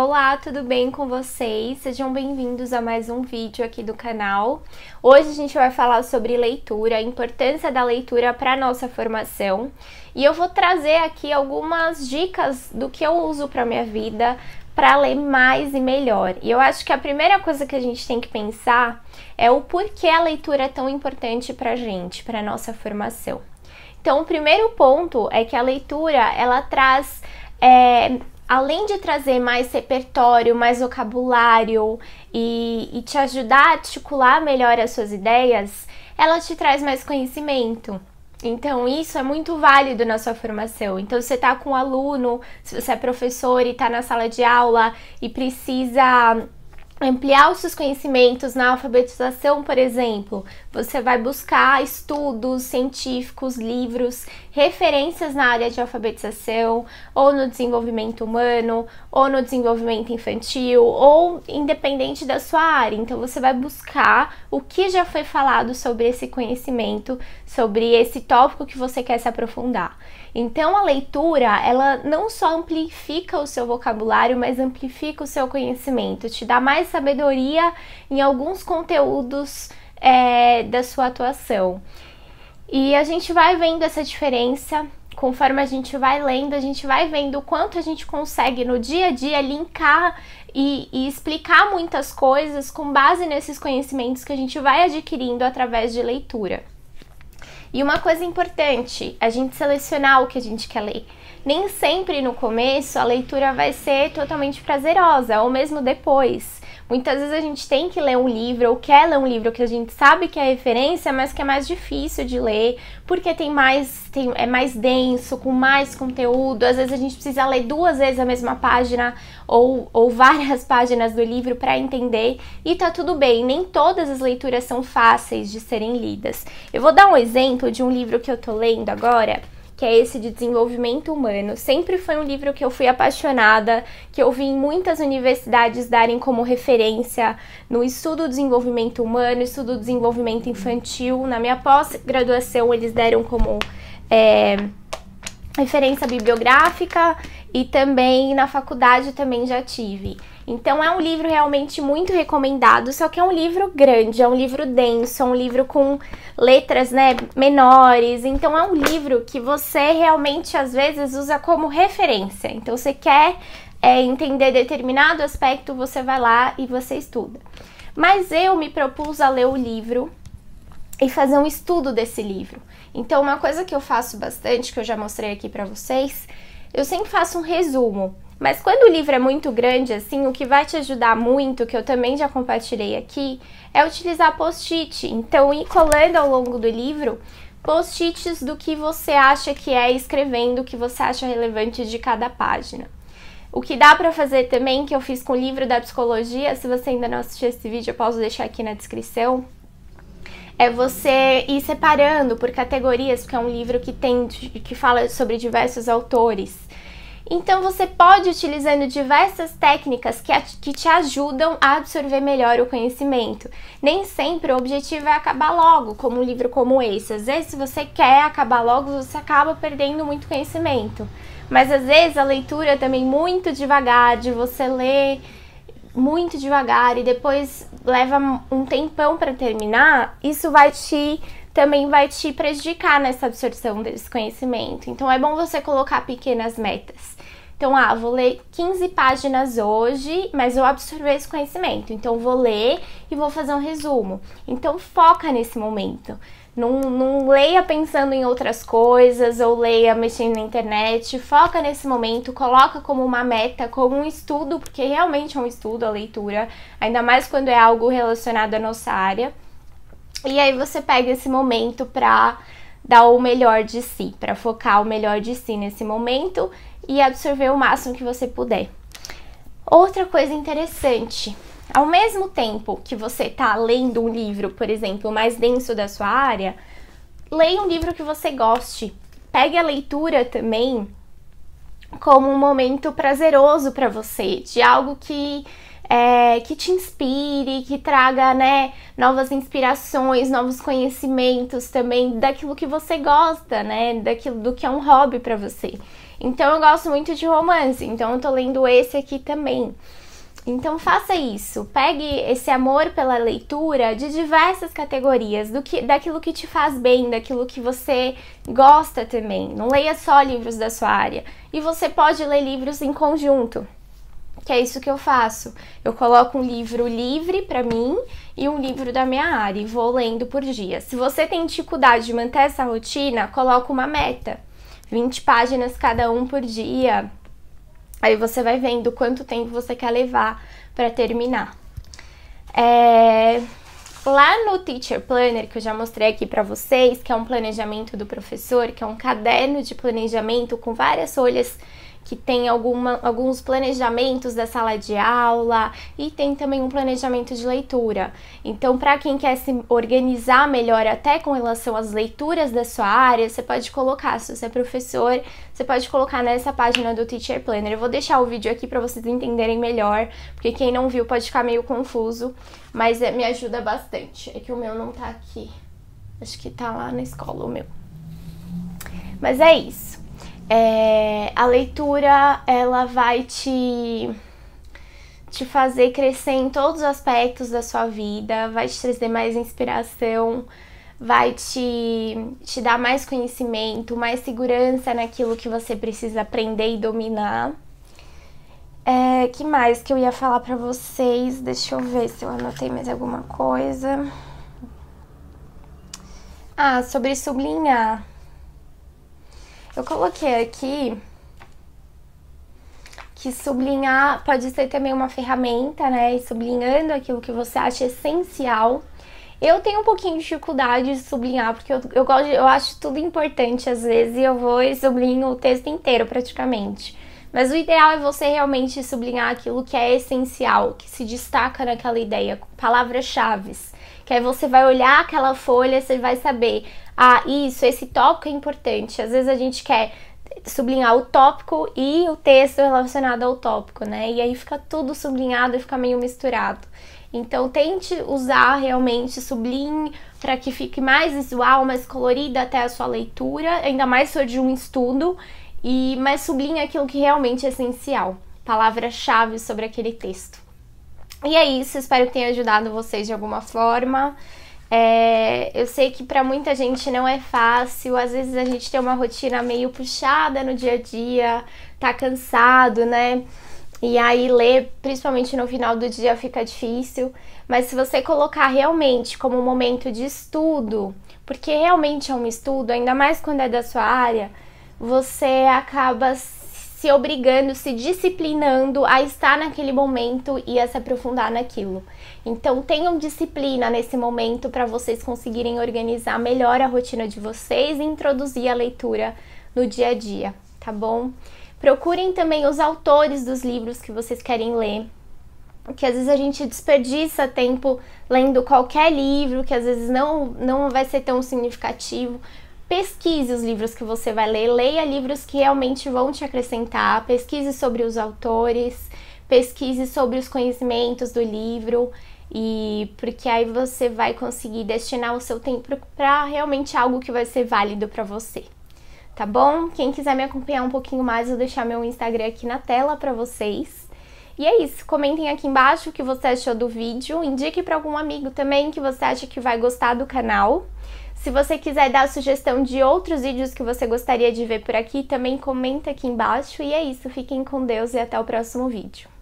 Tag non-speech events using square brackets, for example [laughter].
Olá, tudo bem com vocês? Sejam bem-vindos a mais um vídeo aqui do canal. Hoje a gente vai falar sobre leitura, a importância da leitura para nossa formação, e eu vou trazer aqui algumas dicas do que eu uso para minha vida para ler mais e melhor. E eu acho que a primeira coisa que a gente tem que pensar é o porquê a leitura é tão importante para gente, para nossa formação. Então, o primeiro ponto é que a leitura ela traz é, além de trazer mais repertório, mais vocabulário e, e, te ajudar a articular melhor as suas ideias, ela te traz mais conhecimento. Então, isso é muito válido na sua formação. Então, você está com um aluno, se você é professor e está na sala de aula e precisa ampliar os seus conhecimentos na alfabetização, por exemplo, você vai buscar estudos científicos, livros, referências na área de alfabetização, ou no desenvolvimento humano, ou no desenvolvimento infantil, ou independente da sua área. Então você vai buscar o que já foi falado sobre esse conhecimento, sobre esse tópico que você quer se aprofundar. Então a leitura, ela não só amplifica o seu vocabulário, mas amplifica o seu conhecimento, te dá mais sabedoria em alguns conteúdos é, da sua atuação. E a gente vai vendo essa diferença conforme a gente vai lendo, a gente vai vendo o quanto a gente consegue no dia a dia linkar e, e, explicar muitas coisas com base nesses conhecimentos que a gente vai adquirindo através de leitura. E uma coisa importante, a gente selecionar o que a gente quer ler. Nem sempre no começo a leitura vai ser totalmente prazerosa, ou mesmo depois. Muitas vezes a gente tem que ler um livro ou quer ler um livro que a gente sabe que é referência, mas que é mais difícil de ler, porque tem mais tem, é mais denso, com mais conteúdo. Às vezes a gente precisa ler duas vezes a mesma página ou, ou [laughs] várias páginas do livro para entender. E tá tudo bem, nem todas as leituras são fáceis de serem lidas. Eu vou dar um exemplo de um livro que eu tô lendo agora que é esse de desenvolvimento humano. Sempre foi um livro que eu fui apaixonada, que eu vi em muitas universidades darem como referência no estudo do desenvolvimento humano, estudo do desenvolvimento infantil. Na minha pós-graduação, eles deram como é, referência bibliográfica e também na faculdade também já tive. Então é um livro realmente muito recomendado, só que é um livro grande, é um livro denso, é um livro com letras, né, menores. Então é um livro que você realmente às vezes usa como referência. Então você quer é, entender determinado aspecto, você vai lá e você estuda. Mas eu me propus a ler o livro e fazer um estudo desse livro. Então, uma coisa que eu faço bastante, que eu já mostrei aqui para vocês, eu sempre faço um resumo. Mas quando o livro é muito grande, assim, o que vai te ajudar muito, que eu também já compartilhei aqui, é utilizar post-it. Então, ir colando ao longo do livro post-its do que você acha que é escrevendo, o que você acha relevante de cada página. O que dá para fazer também, que eu fiz com o livro da psicologia, se você ainda não assistiu esse vídeo, eu posso deixar aqui na descrição, é você ir separando por categorias, porque é um livro que tem que fala sobre diversos autores. Então você pode utilizando diversas técnicas que, que te ajudam a absorver melhor o conhecimento. Nem sempre o objetivo é acabar logo, como um livro como esse. Às vezes, se você quer acabar logo, você acaba perdendo muito conhecimento. Mas às vezes a leitura é também muito devagar, de você ler muito devagar e depois leva um tempão para terminar, isso vai te também vai te prejudicar nessa absorção desse conhecimento. Então é bom você colocar pequenas metas. Então, ah, vou ler 15 páginas hoje, mas eu absorver esse conhecimento. Então, vou ler e vou fazer um resumo. Então, foca nesse momento. Não, não leia pensando em outras coisas ou leia mexendo na internet. Foca nesse momento, coloca como uma meta, como um estudo, porque realmente é um estudo a leitura, ainda mais quando é algo relacionado à nossa área. E aí você pega esse momento para dar o melhor de si, para focar o melhor de si nesse momento e absorver o máximo que você puder. Outra coisa interessante ao mesmo tempo que você está lendo um livro, por exemplo, mais denso da sua área, leia um livro que você goste. Pegue a leitura também como um momento prazeroso para você, de algo que é, que te inspire, que traga né, novas inspirações, novos conhecimentos também daquilo que você gosta, né, daquilo do que é um hobby para você. Então eu gosto muito de romance, então eu tô lendo esse aqui também. Então faça isso, pegue esse amor pela leitura de diversas categorias, do que, daquilo que te faz bem, daquilo que você gosta também. Não leia só livros da sua área. E você pode ler livros em conjunto, que é isso que eu faço. Eu coloco um livro livre para mim e um livro da minha área e vou lendo por dia. Se você tem dificuldade de manter essa rotina, coloca uma meta. 20 páginas cada um por dia, Aí você vai vendo quanto tempo você quer levar para terminar. É... Lá no Teacher Planner, que eu já mostrei aqui para vocês, que é um planejamento do professor, que é um caderno de planejamento com várias folhas que tem alguma, alguns planejamentos da sala de aula e tem também um planejamento de leitura. Então, para quem quer se organizar melhor até com relação às leituras da sua área, você pode colocar, se você é professor, você pode colocar nessa página do Teacher Planner. Eu vou deixar o vídeo aqui para vocês entenderem melhor, porque quem não viu pode ficar meio confuso, mas é, me ajuda bastante. É que o meu não tá aqui. Acho que tá lá na escola o meu. Mas é isso. É, a leitura ela vai te te fazer crescer em todos os aspectos da sua vida, vai te trazer mais inspiração, vai te, te dar mais conhecimento, mais segurança naquilo que você precisa aprender e dominar. É, que mais que eu ia falar para vocês? Deixa eu ver se eu anotei mais alguma coisa. Ah, sobre sublinhar. Eu coloquei aqui que sublinhar pode ser também uma ferramenta, né? sublinhando aquilo que você acha essencial. Eu tenho um pouquinho de dificuldade de sublinhar, porque eu, eu, gosto, eu acho tudo importante às vezes e eu vou e sublinho o texto inteiro praticamente. Mas o ideal é você realmente sublinhar aquilo que é essencial, que se destaca naquela ideia, palavras-chaves. Que aí você vai olhar aquela folha, você vai saber, ah, isso, esse tópico é importante. Às vezes a gente quer sublinhar o tópico e o texto relacionado ao tópico, né? E aí fica tudo sublinhado e fica meio misturado. Então tente usar realmente sublinhe para que fique mais visual, mais colorida até a sua leitura, ainda mais se for de um estudo, e mas sublinhe aquilo que realmente é essencial, palavra-chave sobre aquele texto. E é isso, espero que tenha ajudado vocês de alguma forma. É, eu sei que para muita gente não é fácil, às vezes a gente tem uma rotina meio puxada no dia a dia, tá cansado, né? E aí ler, principalmente no final do dia, fica difícil. Mas se você colocar realmente como um momento de estudo, porque realmente é um estudo, ainda mais quando é da sua área, você acaba se obrigando, se disciplinando a estar naquele momento e a se aprofundar naquilo. Então, tenham disciplina nesse momento para vocês conseguirem organizar melhor a rotina de vocês e introduzir a leitura no dia a dia, tá bom? Procurem também os autores dos livros que vocês querem ler. Que às vezes a gente desperdiça tempo lendo qualquer livro, que às vezes não, não vai ser tão significativo pesquise os livros que você vai ler, leia livros que realmente vão te acrescentar, pesquise sobre os autores, pesquise sobre os conhecimentos do livro e porque aí você vai conseguir destinar o seu tempo para realmente algo que vai ser válido para você. Tá bom? Quem quiser me acompanhar um pouquinho mais, vou deixar meu Instagram aqui na tela para vocês. E é isso, comentem aqui embaixo o que você achou do vídeo, indique para algum amigo também que você acha que vai gostar do canal. Se você quiser dar sugestão de outros vídeos que você gostaria de ver por aqui, também comenta aqui embaixo. E é isso, fiquem com Deus e até o próximo vídeo.